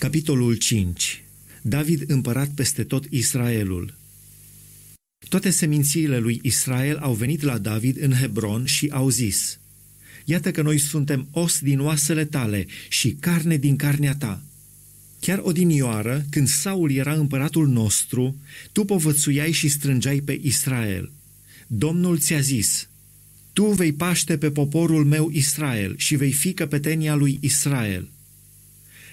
Capitolul 5. David împărat peste tot Israelul. Toate semințiile lui Israel au venit la David în Hebron și au zis, Iată că noi suntem os din oasele tale și carne din carnea ta. Chiar odinioară, când Saul era împăratul nostru, tu povățuiai și strângeai pe Israel. Domnul ți-a zis, Tu vei paște pe poporul meu Israel și vei fi căpetenia lui Israel.”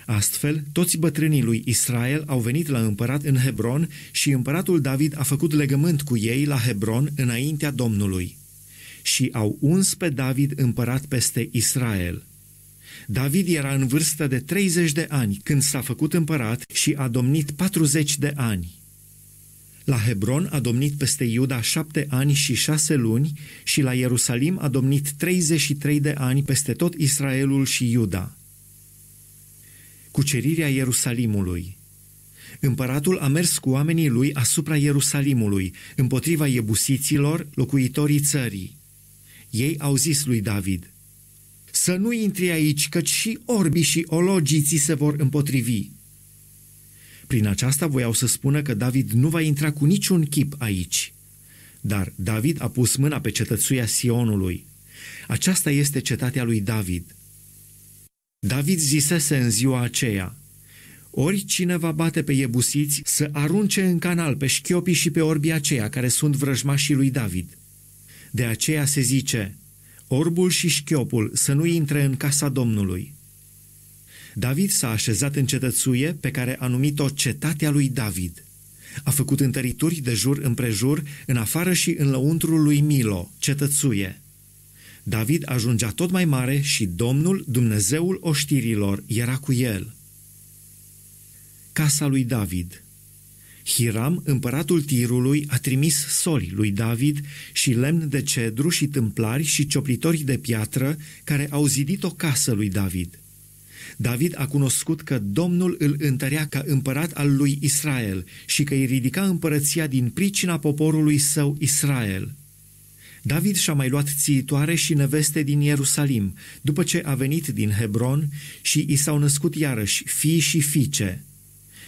Astfel, toți bătrânii lui Israel au venit la împărat în Hebron și împăratul David a făcut legământ cu ei la Hebron înaintea Domnului. Și au uns pe David împărat peste Israel. David era în vârstă de 30 de ani când s-a făcut împărat și a domnit 40 de ani. La Hebron a domnit peste Iuda șapte ani și șase luni și la Ierusalim a domnit 33 de ani peste tot Israelul și Iuda cucerirea Ierusalimului. Împăratul a mers cu oamenii lui asupra Ierusalimului, împotriva iebusiților, locuitorii țării. Ei au zis lui David, Să nu intri aici, căci și orbii și ologii ți se vor împotrivi. Prin aceasta voiau să spună că David nu va intra cu niciun chip aici. Dar David a pus mâna pe cetățuia Sionului. Aceasta este cetatea lui David – David zisese în ziua aceea, Oricine va bate pe iebusiți să arunce în canal pe șchiopii și pe orbii aceia care sunt vrăjmașii lui David. De aceea se zice, orbul și șchiopul să nu intre în casa Domnului. David s-a așezat în cetățuie pe care a numit-o cetatea lui David. A făcut întărituri de jur împrejur, în afară și în lăuntrul lui Milo, cetățuie. David ajungea tot mai mare și Domnul, Dumnezeul oștirilor, era cu el. Casa lui David Hiram, împăratul Tirului, a trimis soli lui David și lemn de cedru și tâmplari și cioplitori de piatră care au zidit o casă lui David. David a cunoscut că Domnul îl întărea ca împărat al lui Israel și că îi ridica împărăția din pricina poporului său Israel – David și-a mai luat țiitoare și neveste din Ierusalim, după ce a venit din Hebron și i s-au născut iarăși fii și fiice.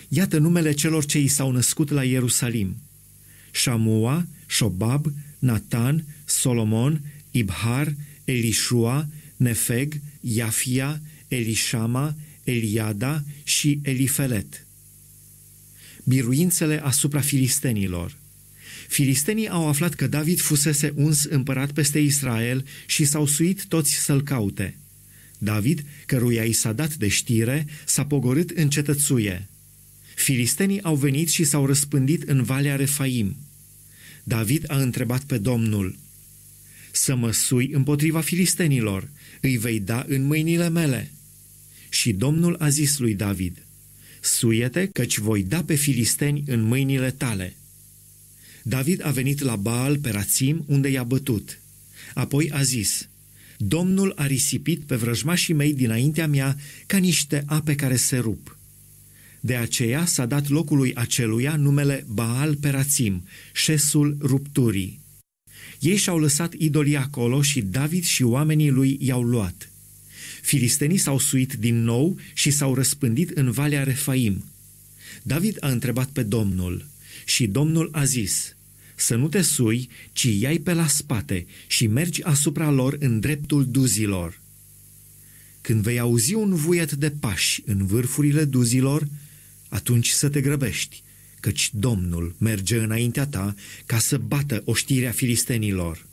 Iată numele celor ce i s-au născut la Ierusalim. Shamua, Shobab, Natan, Solomon, Ibhar, Elishua, Nefeg, Iafia, Elishama, Eliada și Elifelet. Biruințele asupra filistenilor. Filistenii au aflat că David fusese uns împărat peste Israel și s-au suit toți să-l caute. David, căruia i s-a dat de știre, s-a pogorât în cetățuie. Filistenii au venit și s-au răspândit în Valea Refaim. David a întrebat pe Domnul, Să mă sui împotriva filistenilor, îi vei da în mâinile mele. Și Domnul a zis lui David, Suiete, căci voi da pe filisteni în mâinile tale. David a venit la Baal Rațim, unde i-a bătut. Apoi a zis, Domnul a risipit pe vrăjmașii mei dinaintea mea ca niște ape care se rup. De aceea s-a dat locului aceluia numele Baal Perațim, șesul rupturii. Ei și-au lăsat idolii acolo și David și oamenii lui i-au luat. Filistenii s-au suit din nou și s-au răspândit în Valea Refaim. David a întrebat pe Domnul – și Domnul a zis, să nu te sui, ci iai pe la spate și mergi asupra lor în dreptul duzilor. Când vei auzi un vuiet de pași în vârfurile duzilor, atunci să te grăbești, căci Domnul merge înaintea ta ca să bată oștirea filistenilor.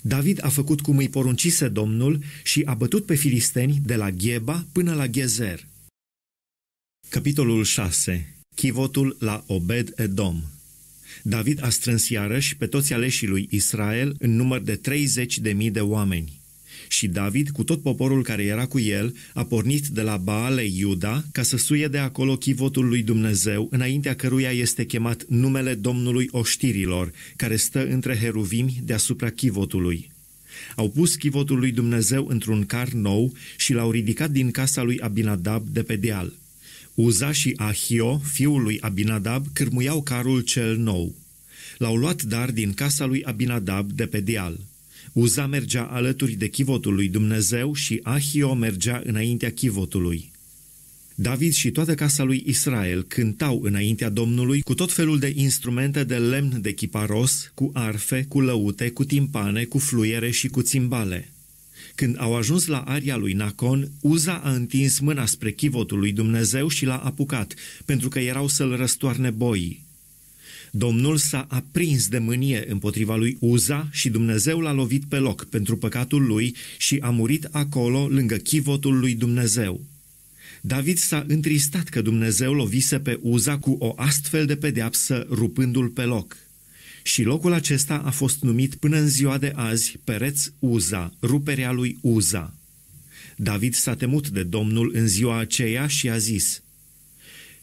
David a făcut cum îi poruncise Domnul și a bătut pe filisteni de la Gheba până la Ghezer. Capitolul 6 chivotul la Obed-Edom. David a strâns iarăși pe toți aleșii lui Israel în număr de 30.000 de de oameni. Și David, cu tot poporul care era cu el, a pornit de la Baale Iuda ca să suie de acolo chivotul lui Dumnezeu, înaintea căruia este chemat numele Domnului Oștirilor, care stă între heruvimi deasupra chivotului. Au pus chivotul lui Dumnezeu într-un car nou și l-au ridicat din casa lui Abinadab de pe deal. Uza și Ahio, fiul lui Abinadab, cârmuiau carul cel nou. L-au luat dar din casa lui Abinadab de pe deal. Uza mergea alături de chivotul lui Dumnezeu și Ahio mergea înaintea chivotului. David și toată casa lui Israel cântau înaintea Domnului cu tot felul de instrumente de lemn de chiparos, cu arfe, cu lăute, cu timpane, cu fluiere și cu țimbale. Când au ajuns la aria lui Nacon, Uza a întins mâna spre chivotul lui Dumnezeu și l-a apucat, pentru că erau să-l răstoarne boii. Domnul s-a aprins de mânie împotriva lui Uza și Dumnezeu l-a lovit pe loc pentru păcatul lui și a murit acolo lângă chivotul lui Dumnezeu. David s-a întristat că Dumnezeu lovise pe Uza cu o astfel de pedeapsă, rupându-l pe loc – și locul acesta a fost numit până în ziua de azi Pereț Uza, ruperea lui Uza. David s-a temut de Domnul în ziua aceea și a zis,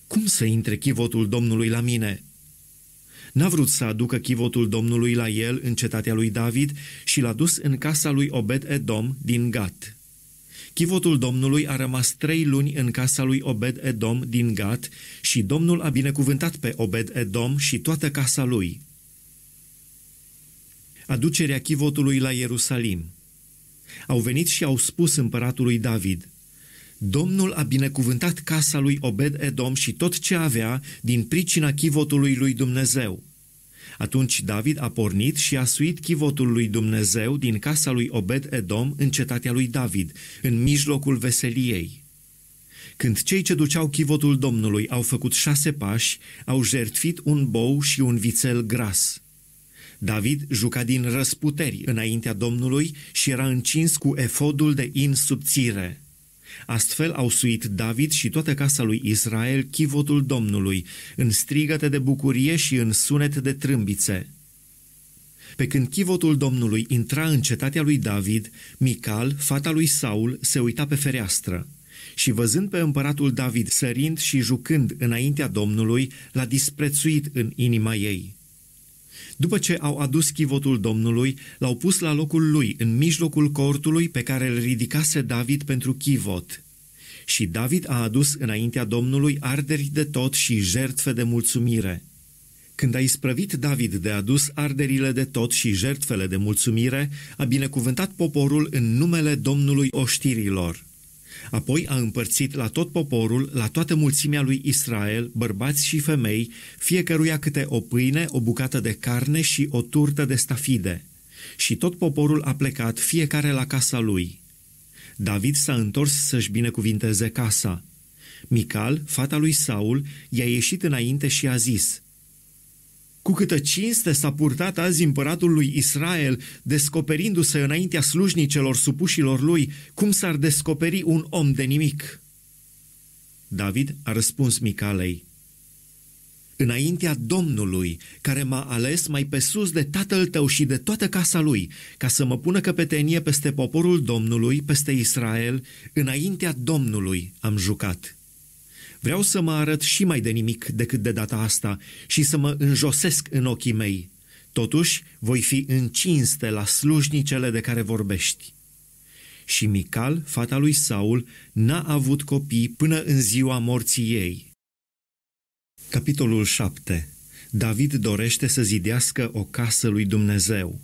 Cum să intre chivotul Domnului la mine?" N-a vrut să aducă chivotul Domnului la el în cetatea lui David și l-a dus în casa lui Obed-Edom din Gat. Chivotul Domnului a rămas trei luni în casa lui Obed-Edom din Gat și Domnul a binecuvântat pe Obed-Edom și toată casa lui aducerea chivotului la Ierusalim. Au venit și au spus împăratului David, Domnul a binecuvântat casa lui Obed-Edom și tot ce avea din pricina chivotului lui Dumnezeu. Atunci David a pornit și a suit chivotul lui Dumnezeu din casa lui Obed-Edom în cetatea lui David, în mijlocul veseliei. Când cei ce duceau chivotul Domnului au făcut șase pași, au jertfit un bou și un vițel gras – David juca din răsputeri înaintea Domnului și era încins cu efodul de insubțire. Astfel au suit David și toată casa lui Israel chivotul Domnului, în strigăte de bucurie și în sunet de trâmbițe. Pe când chivotul Domnului intra în cetatea lui David, Mical, fata lui Saul, se uita pe fereastră și văzând pe împăratul David sărind și jucând înaintea Domnului, l-a disprețuit în inima ei. După ce au adus chivotul Domnului, l-au pus la locul lui, în mijlocul cortului pe care îl ridicase David pentru chivot. Și David a adus înaintea Domnului arderi de tot și jertfe de mulțumire. Când a isprăvit David de adus arderile de tot și jertfele de mulțumire, a binecuvântat poporul în numele Domnului oștirilor. Apoi a împărțit la tot poporul, la toată mulțimea lui Israel, bărbați și femei, fiecăruia câte o pâine, o bucată de carne și o turtă de stafide. Și tot poporul a plecat, fiecare la casa lui. David s-a întors să-și binecuvinteze casa. Mical, fata lui Saul, i-a ieșit înainte și a zis – cu câtă cinste s-a purtat azi împăratul lui Israel, descoperindu-se înaintea slujnicelor supușilor lui, cum s-ar descoperi un om de nimic. David a răspuns Micalei, Înaintea Domnului, care m-a ales mai pe sus de tatăl tău și de toată casa lui, ca să mă pună căpetenie peste poporul Domnului, peste Israel, înaintea Domnului am jucat.” Vreau să mă arăt și mai de nimic decât de data asta și să mă înjosesc în ochii mei. Totuși, voi fi încinste la slujnicele de care vorbești. Și Mical, fata lui Saul, n-a avut copii până în ziua morții ei. Capitolul 7. David dorește să zidească o casă lui Dumnezeu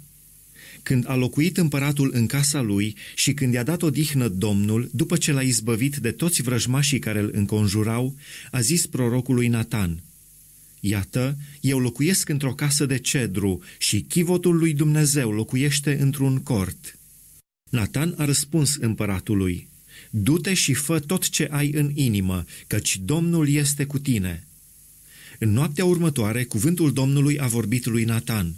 când a locuit împăratul în casa lui și când i-a dat odihnă Domnul, după ce l-a izbăvit de toți vrăjmașii care îl înconjurau, a zis prorocului Natan, Iată, eu locuiesc într-o casă de cedru și chivotul lui Dumnezeu locuiește într-un cort. Natan a răspuns împăratului, Du-te și fă tot ce ai în inimă, căci Domnul este cu tine. În noaptea următoare, cuvântul Domnului a vorbit lui Natan –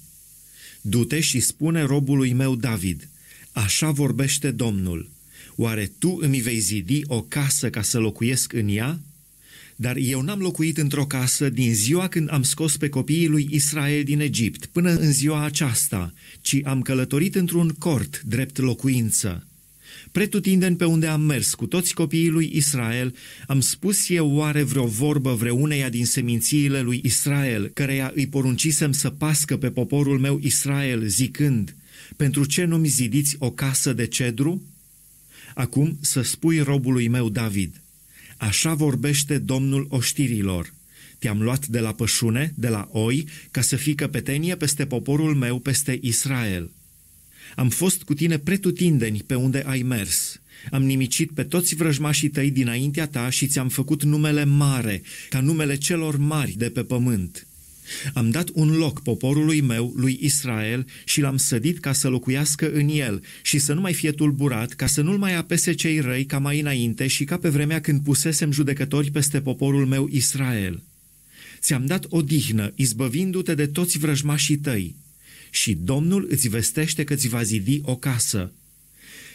Du-te și spune robului meu David, așa vorbește Domnul, oare tu îmi vei zidi o casă ca să locuiesc în ea? Dar eu n-am locuit într-o casă din ziua când am scos pe copiii lui Israel din Egipt până în ziua aceasta, ci am călătorit într-un cort drept locuință. Pretutindeni pe unde am mers cu toți copiii lui Israel, am spus eu oare vreo vorbă vreuneia din semințiile lui Israel, căreia îi poruncisem să pască pe poporul meu Israel, zicând, pentru ce nu-mi zidiți o casă de cedru? Acum să spui robului meu David, așa vorbește Domnul oștirilor, te-am luat de la pășune, de la oi, ca să fii căpetenie peste poporul meu, peste Israel. Am fost cu tine pretutindeni pe unde ai mers. Am nimicit pe toți vrăjmașii tăi dinaintea ta și ți-am făcut numele mare, ca numele celor mari de pe pământ. Am dat un loc poporului meu, lui Israel, și l-am sădit ca să locuiască în el și să nu mai fie tulburat, ca să nu-l mai apese cei răi ca mai înainte și ca pe vremea când pusesem judecători peste poporul meu Israel. Ți-am dat odihnă, izbăvindu-te de toți vrăjmașii tăi și Domnul îți vestește că ți va zidi o casă.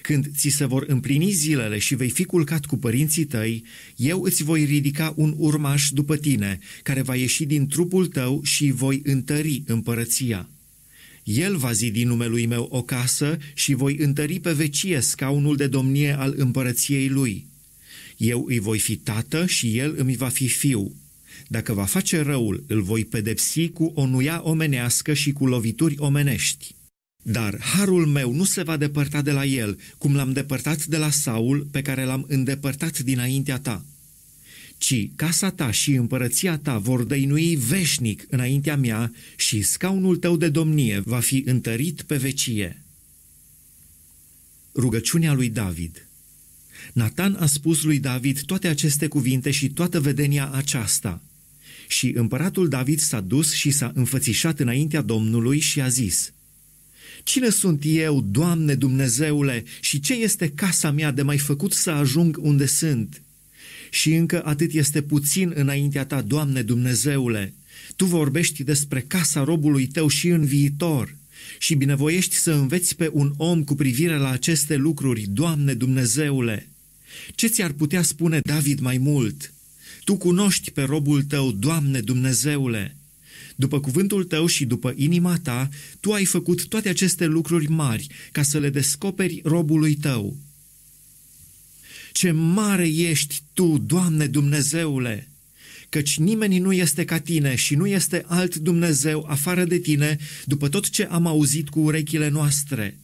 Când ți se vor împlini zilele și vei fi culcat cu părinții tăi, eu îți voi ridica un urmaș după tine, care va ieși din trupul tău și voi întări împărăția. El va zidi numelui meu o casă și voi întări pe vecie scaunul de domnie al împărăției lui. Eu îi voi fi tată și el îmi va fi fiu. Dacă va face răul, îl voi pedepsi cu o nuia omenească și cu lovituri omenești. Dar harul meu nu se va depărta de la el, cum l-am depărtat de la Saul, pe care l-am îndepărtat dinaintea ta. Ci casa ta și împărăția ta vor dăinui veșnic înaintea mea și scaunul tău de domnie va fi întărit pe vecie. Rugăciunea lui David Nathan a spus lui David toate aceste cuvinte și toată vedenia aceasta – și împăratul David s-a dus și s-a înfățișat înaintea Domnului și a zis, Cine sunt eu, Doamne Dumnezeule, și ce este casa mea de mai făcut să ajung unde sunt? Și încă atât este puțin înaintea ta, Doamne Dumnezeule. Tu vorbești despre casa robului tău și în viitor și binevoiești să înveți pe un om cu privire la aceste lucruri, Doamne Dumnezeule. Ce ți-ar putea spune David mai mult?' Tu cunoști pe robul tău, Doamne Dumnezeule. După cuvântul tău și după inima ta, tu ai făcut toate aceste lucruri mari ca să le descoperi robului tău. Ce mare ești tu, Doamne Dumnezeule! Căci nimeni nu este ca tine și nu este alt Dumnezeu afară de tine, după tot ce am auzit cu urechile noastre.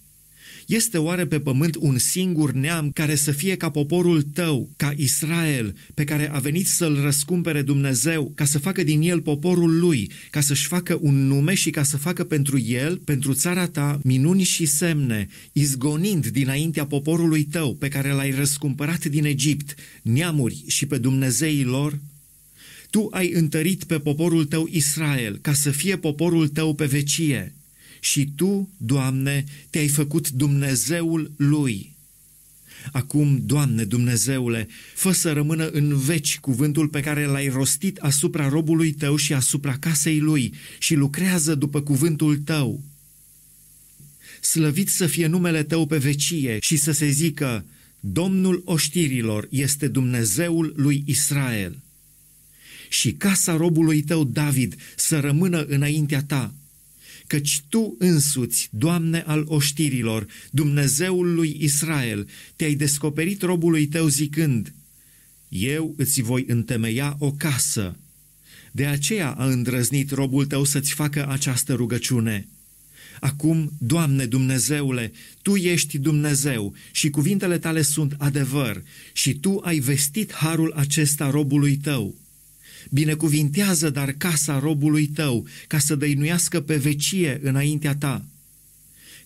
Este oare pe pământ un singur neam care să fie ca poporul tău, ca Israel, pe care a venit să-l răscumpere Dumnezeu, ca să facă din el poporul lui, ca să-și facă un nume și ca să facă pentru el, pentru țara ta, minuni și semne, izgonind dinaintea poporului tău, pe care l-ai răscumpărat din Egipt, neamuri și pe Dumnezeii lor? Tu ai întărit pe poporul tău Israel, ca să fie poporul tău pe vecie și Tu, Doamne, te-ai făcut Dumnezeul lui. Acum, Doamne Dumnezeule, fă să rămână în veci cuvântul pe care l-ai rostit asupra robului Tău și asupra casei lui și lucrează după cuvântul Tău. Slăvit să fie numele Tău pe vecie și să se zică, Domnul oștirilor este Dumnezeul lui Israel. Și casa robului Tău, David, să rămână înaintea Ta căci Tu însuți, Doamne al oștirilor, Dumnezeul lui Israel, te-ai descoperit robului Tău zicând, Eu îți voi întemeia o casă. De aceea a îndrăznit robul Tău să-ți facă această rugăciune. Acum, Doamne Dumnezeule, Tu ești Dumnezeu și cuvintele Tale sunt adevăr și Tu ai vestit harul acesta robului Tău. Binecuvintează dar casa robului tău, ca să dăinuiască pe vecie înaintea ta.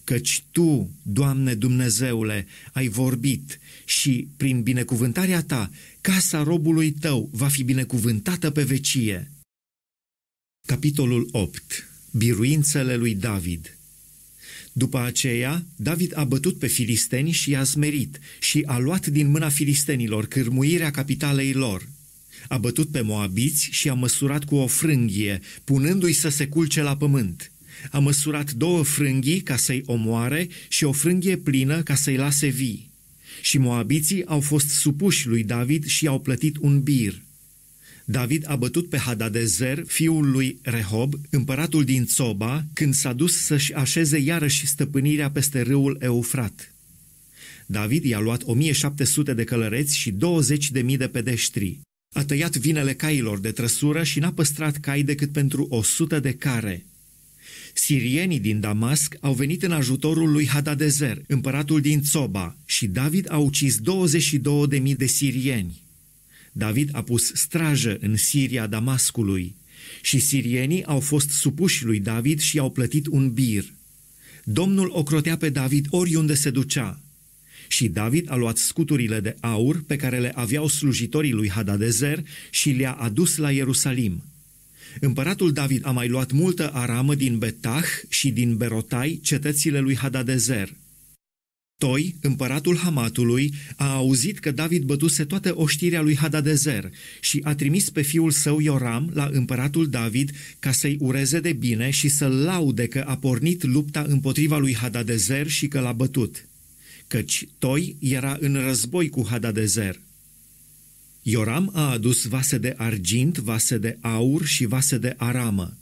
Căci tu, Doamne Dumnezeule, ai vorbit și, prin binecuvântarea ta, casa robului tău va fi binecuvântată pe vecie. Capitolul 8. Biruințele lui David după aceea, David a bătut pe filisteni și i-a smerit și a luat din mâna filistenilor cârmuirea capitalei lor – a bătut pe moabiți și a măsurat cu o frânghie, punându-i să se culce la pământ. A măsurat două frânghii ca să-i omoare și o frânghie plină ca să-i lase vii. Și moabiții au fost supuși lui David și au plătit un bir. David a bătut pe Hadadezer, fiul lui Rehob, împăratul din Tsoba, când s-a dus să-și așeze iarăși stăpânirea peste râul Eufrat. David i-a luat 1700 de călăreți și 20.000 de pedeștri. A tăiat vinele cailor de trăsură și n-a păstrat cai decât pentru o sută de care. Sirienii din Damasc au venit în ajutorul lui Hadadezer, împăratul din Tsoba, și David a ucis 22.000 de sirieni. David a pus strajă în Siria Damascului și sirienii au fost supuși lui David și i-au plătit un bir. Domnul ocrotea pe David oriunde se ducea. Și David a luat scuturile de aur pe care le aveau slujitorii lui Hadadezer și le-a adus la Ierusalim. Împăratul David a mai luat multă aramă din Betah și din Berotai, cetățile lui Hadadezer. Toi, împăratul Hamatului, a auzit că David bătuse toată oștirea lui Hadadezer și a trimis pe fiul său Ioram la împăratul David ca să-i ureze de bine și să-l laude că a pornit lupta împotriva lui Hadadezer și că l-a bătut căci Toi era în război cu Hadadezer. Ioram a adus vase de argint, vase de aur și vase de aramă.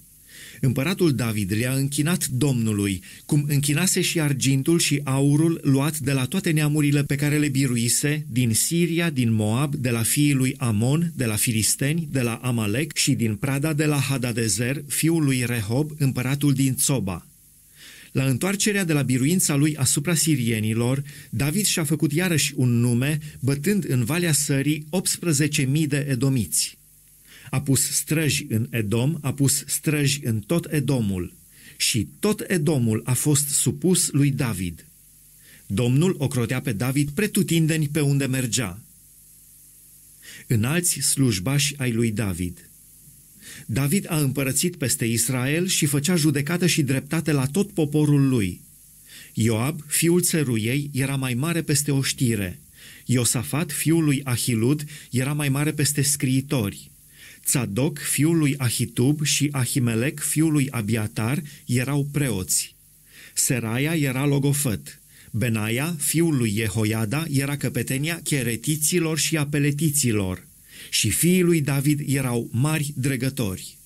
Împăratul David le-a închinat Domnului, cum închinase și argintul și aurul luat de la toate neamurile pe care le biruise, din Siria, din Moab, de la fiii lui Amon, de la Filisteni, de la Amalek și din prada de la Hadadezer, fiul lui Rehob, împăratul din Tsoba. La întoarcerea de la biruința lui asupra sirienilor, David și-a făcut iarăși un nume, bătând în Valea Sării 18.000 de edomiți. A pus străji în Edom, a pus străji în tot Edomul și tot Edomul a fost supus lui David. Domnul ocrotea pe David pretutindeni pe unde mergea. Înalți slujbași ai lui David – David a împărățit peste Israel și făcea judecată și dreptate la tot poporul lui. Ioab, fiul țăruiei, era mai mare peste oștire. Iosafat, fiul lui Ahilud, era mai mare peste scriitori. Tzadok, fiul lui Ahitub, și Ahimelec, fiul lui Abiatar, erau preoți. Seraia era logofăt. Benaia, fiul lui Jehoiada, era căpetenia cheretiților și apeletiților și fiii lui David erau mari dregători.